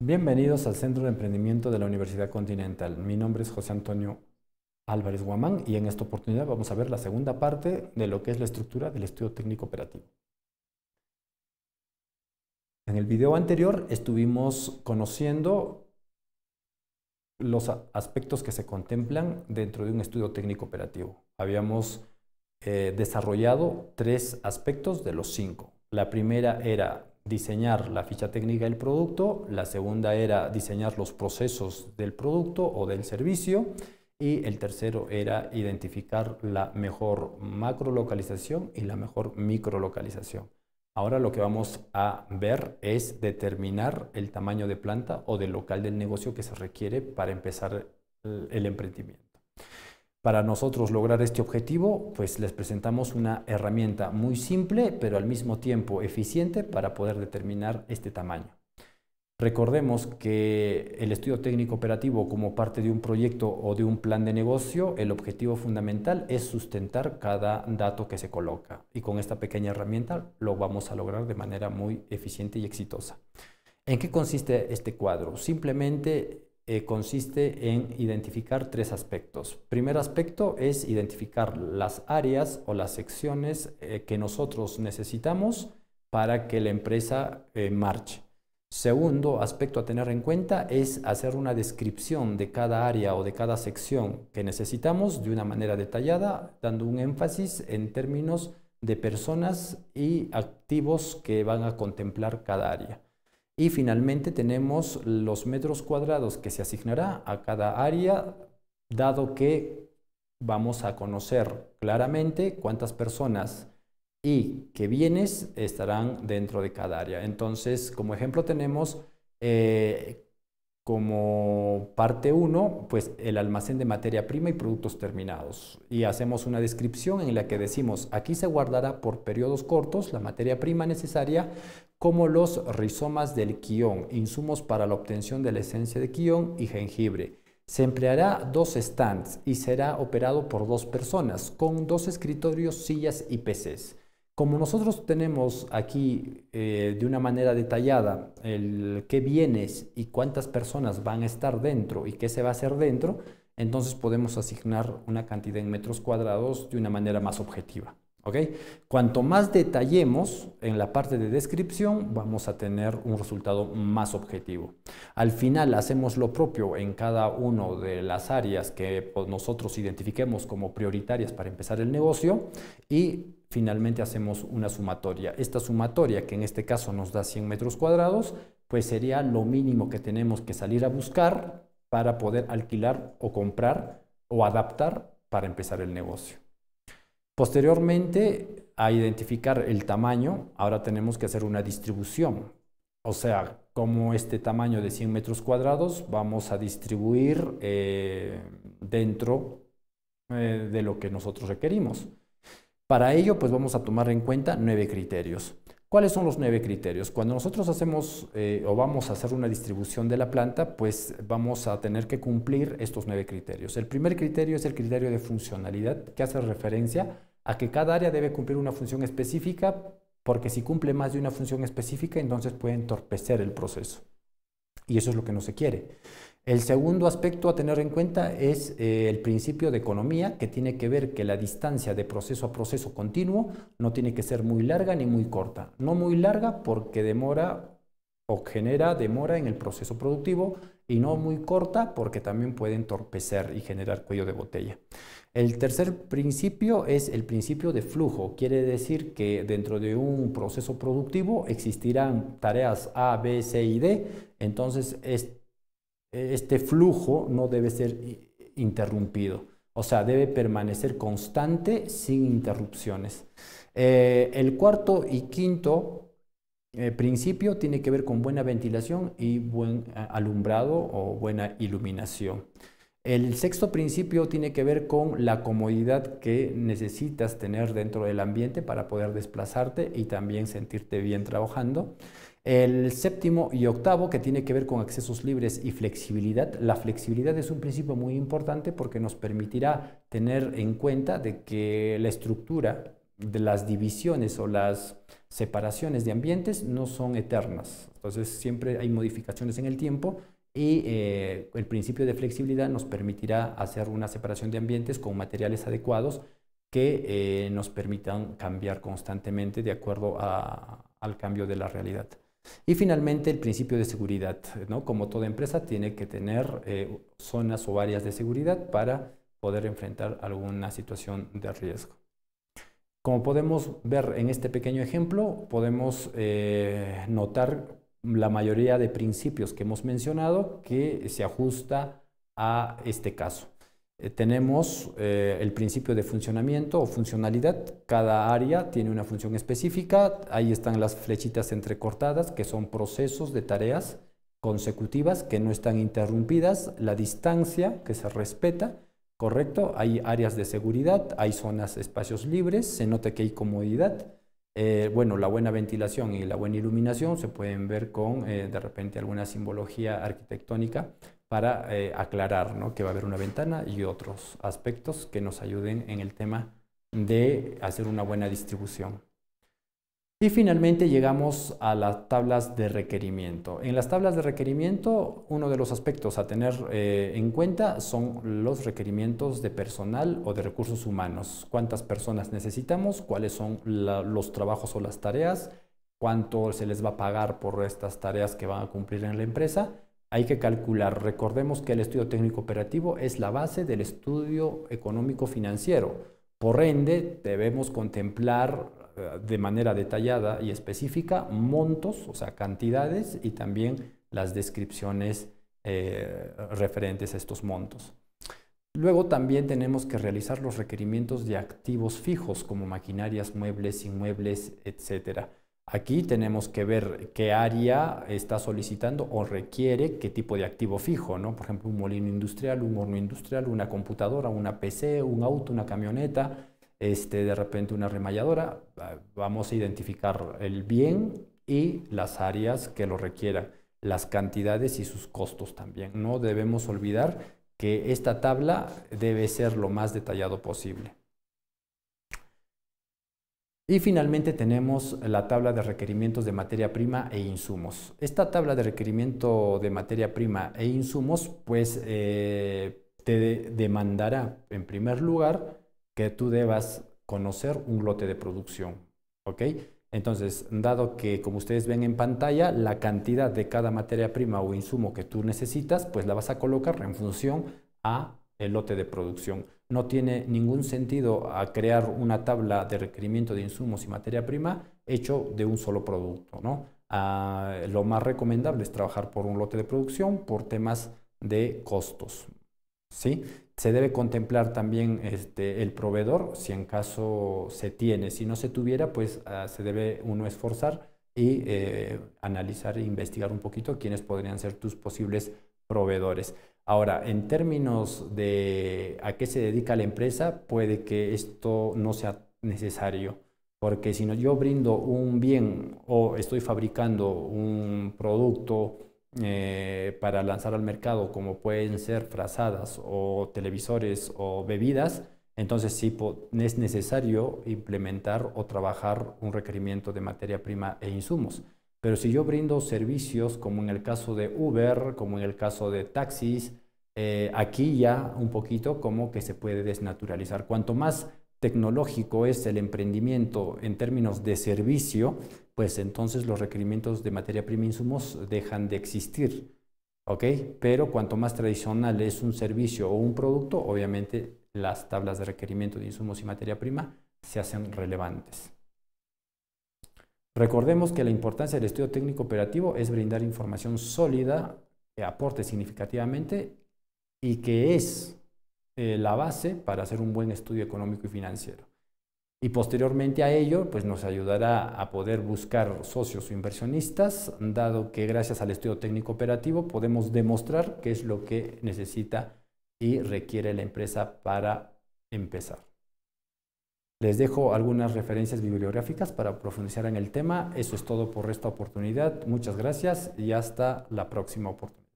Bienvenidos al Centro de Emprendimiento de la Universidad Continental. Mi nombre es José Antonio Álvarez Guamán y en esta oportunidad vamos a ver la segunda parte de lo que es la estructura del estudio técnico operativo. En el video anterior estuvimos conociendo los aspectos que se contemplan dentro de un estudio técnico operativo. Habíamos eh, desarrollado tres aspectos de los cinco. La primera era diseñar la ficha técnica del producto, la segunda era diseñar los procesos del producto o del servicio y el tercero era identificar la mejor macro localización y la mejor micro localización. Ahora lo que vamos a ver es determinar el tamaño de planta o del local del negocio que se requiere para empezar el emprendimiento. Para nosotros lograr este objetivo, pues les presentamos una herramienta muy simple, pero al mismo tiempo eficiente para poder determinar este tamaño. Recordemos que el estudio técnico operativo como parte de un proyecto o de un plan de negocio, el objetivo fundamental es sustentar cada dato que se coloca y con esta pequeña herramienta lo vamos a lograr de manera muy eficiente y exitosa. ¿En qué consiste este cuadro? Simplemente eh, consiste en identificar tres aspectos. Primer aspecto es identificar las áreas o las secciones eh, que nosotros necesitamos para que la empresa eh, marche. Segundo aspecto a tener en cuenta es hacer una descripción de cada área o de cada sección que necesitamos de una manera detallada, dando un énfasis en términos de personas y activos que van a contemplar cada área. Y finalmente tenemos los metros cuadrados que se asignará a cada área, dado que vamos a conocer claramente cuántas personas y qué bienes estarán dentro de cada área. Entonces, como ejemplo tenemos eh, como parte 1, pues el almacén de materia prima y productos terminados. Y hacemos una descripción en la que decimos, aquí se guardará por periodos cortos la materia prima necesaria como los rizomas del quión, insumos para la obtención de la esencia de quión y jengibre. Se empleará dos stands y será operado por dos personas, con dos escritorios, sillas y PCs. Como nosotros tenemos aquí eh, de una manera detallada el qué bienes y cuántas personas van a estar dentro y qué se va a hacer dentro, entonces podemos asignar una cantidad en metros cuadrados de una manera más objetiva. Cuanto más detallemos en la parte de descripción, vamos a tener un resultado más objetivo. Al final hacemos lo propio en cada una de las áreas que pues, nosotros identifiquemos como prioritarias para empezar el negocio y finalmente hacemos una sumatoria. Esta sumatoria, que en este caso nos da 100 metros cuadrados, pues sería lo mínimo que tenemos que salir a buscar para poder alquilar o comprar o adaptar para empezar el negocio. Posteriormente a identificar el tamaño, ahora tenemos que hacer una distribución. O sea, como este tamaño de 100 metros cuadrados vamos a distribuir eh, dentro eh, de lo que nosotros requerimos. Para ello, pues vamos a tomar en cuenta nueve criterios. ¿Cuáles son los nueve criterios? Cuando nosotros hacemos eh, o vamos a hacer una distribución de la planta, pues vamos a tener que cumplir estos nueve criterios. El primer criterio es el criterio de funcionalidad, que hace referencia a que cada área debe cumplir una función específica, porque si cumple más de una función específica, entonces puede entorpecer el proceso. Y eso es lo que no se quiere. El segundo aspecto a tener en cuenta es eh, el principio de economía, que tiene que ver que la distancia de proceso a proceso continuo no tiene que ser muy larga ni muy corta. No muy larga porque demora o genera demora en el proceso productivo y no muy corta porque también puede entorpecer y generar cuello de botella. El tercer principio es el principio de flujo. Quiere decir que dentro de un proceso productivo existirán tareas A, B, C y D. Entonces este flujo no debe ser interrumpido. O sea, debe permanecer constante sin interrupciones. Eh, el cuarto y quinto eh, principio tiene que ver con buena ventilación y buen alumbrado o buena iluminación. El sexto principio tiene que ver con la comodidad que necesitas tener dentro del ambiente para poder desplazarte y también sentirte bien trabajando. El séptimo y octavo, que tiene que ver con accesos libres y flexibilidad. La flexibilidad es un principio muy importante porque nos permitirá tener en cuenta de que la estructura de las divisiones o las separaciones de ambientes no son eternas. Entonces siempre hay modificaciones en el tiempo y eh, el principio de flexibilidad nos permitirá hacer una separación de ambientes con materiales adecuados que eh, nos permitan cambiar constantemente de acuerdo a, al cambio de la realidad. Y finalmente el principio de seguridad. ¿no? Como toda empresa tiene que tener eh, zonas o áreas de seguridad para poder enfrentar alguna situación de riesgo. Como podemos ver en este pequeño ejemplo, podemos eh, notar la mayoría de principios que hemos mencionado que se ajusta a este caso. Eh, tenemos eh, el principio de funcionamiento o funcionalidad. Cada área tiene una función específica. Ahí están las flechitas entrecortadas, que son procesos de tareas consecutivas que no están interrumpidas. La distancia, que se respeta ¿correcto? Hay áreas de seguridad, hay zonas, espacios libres, se nota que hay comodidad. Eh, bueno, la buena ventilación y la buena iluminación se pueden ver con eh, de repente alguna simbología arquitectónica para eh, aclarar que va a haber una ventana y otros aspectos que nos ayuden en el tema de hacer una buena distribución. Y finalmente llegamos a las tablas de requerimiento. En las tablas de requerimiento, uno de los aspectos a tener eh, en cuenta son los requerimientos de personal o de recursos humanos. Cuántas personas necesitamos, cuáles son los trabajos o las tareas, cuánto se les va a pagar por estas tareas que van a cumplir en la empresa. Hay que calcular. Recordemos que el estudio técnico operativo es la base del estudio económico financiero. Por ende, debemos contemplar de manera detallada y específica montos, o sea, cantidades y también las descripciones eh, referentes a estos montos. Luego también tenemos que realizar los requerimientos de activos fijos como maquinarias, muebles, inmuebles, etc. Aquí tenemos que ver qué área está solicitando o requiere qué tipo de activo fijo, ¿no? Por ejemplo, un molino industrial, un horno industrial, una computadora, una PC, un auto, una camioneta, este, de repente una remalladora, ah, vamos a identificar el bien y las áreas que lo requieran, las cantidades y sus costos también. No debemos olvidar que esta tabla debe ser lo más detallado posible. Y finalmente tenemos la tabla de requerimientos de materia prima e insumos. Esta tabla de requerimiento de materia prima e insumos pues eh, te demandará en primer lugar que tú debas conocer un lote de producción. ¿Ok? Entonces, dado que, como ustedes ven en pantalla, la cantidad de cada materia prima o insumo que tú necesitas, pues la vas a colocar en función a el lote de producción. No tiene ningún sentido a crear una tabla de requerimiento de insumos y materia prima hecho de un solo producto. ¿no? Ah, lo más recomendable es trabajar por un lote de producción por temas de costos. ¿sí? Se debe contemplar también este, el proveedor, si en caso se tiene. Si no se tuviera, pues ah, se debe uno esforzar y eh, analizar e investigar un poquito quiénes podrían ser tus posibles proveedores. Ahora, en términos de a qué se dedica la empresa, puede que esto no sea necesario, porque si no yo brindo un bien o estoy fabricando un producto eh, para lanzar al mercado, como pueden ser frazadas o televisores o bebidas, entonces sí es necesario implementar o trabajar un requerimiento de materia prima e insumos. Pero si yo brindo servicios como en el caso de Uber, como en el caso de taxis, eh, aquí ya un poquito como que se puede desnaturalizar. Cuanto más tecnológico es el emprendimiento en términos de servicio, pues entonces los requerimientos de materia prima e insumos dejan de existir. ¿ok? Pero cuanto más tradicional es un servicio o un producto, obviamente las tablas de requerimiento de insumos y materia prima se hacen relevantes. Recordemos que la importancia del estudio técnico operativo es brindar información sólida que aporte significativamente y que es eh, la base para hacer un buen estudio económico y financiero y posteriormente a ello pues nos ayudará a poder buscar socios o inversionistas, dado que gracias al estudio técnico operativo podemos demostrar qué es lo que necesita y requiere la empresa para empezar. Les dejo algunas referencias bibliográficas para profundizar en el tema. Eso es todo por esta oportunidad. Muchas gracias y hasta la próxima oportunidad.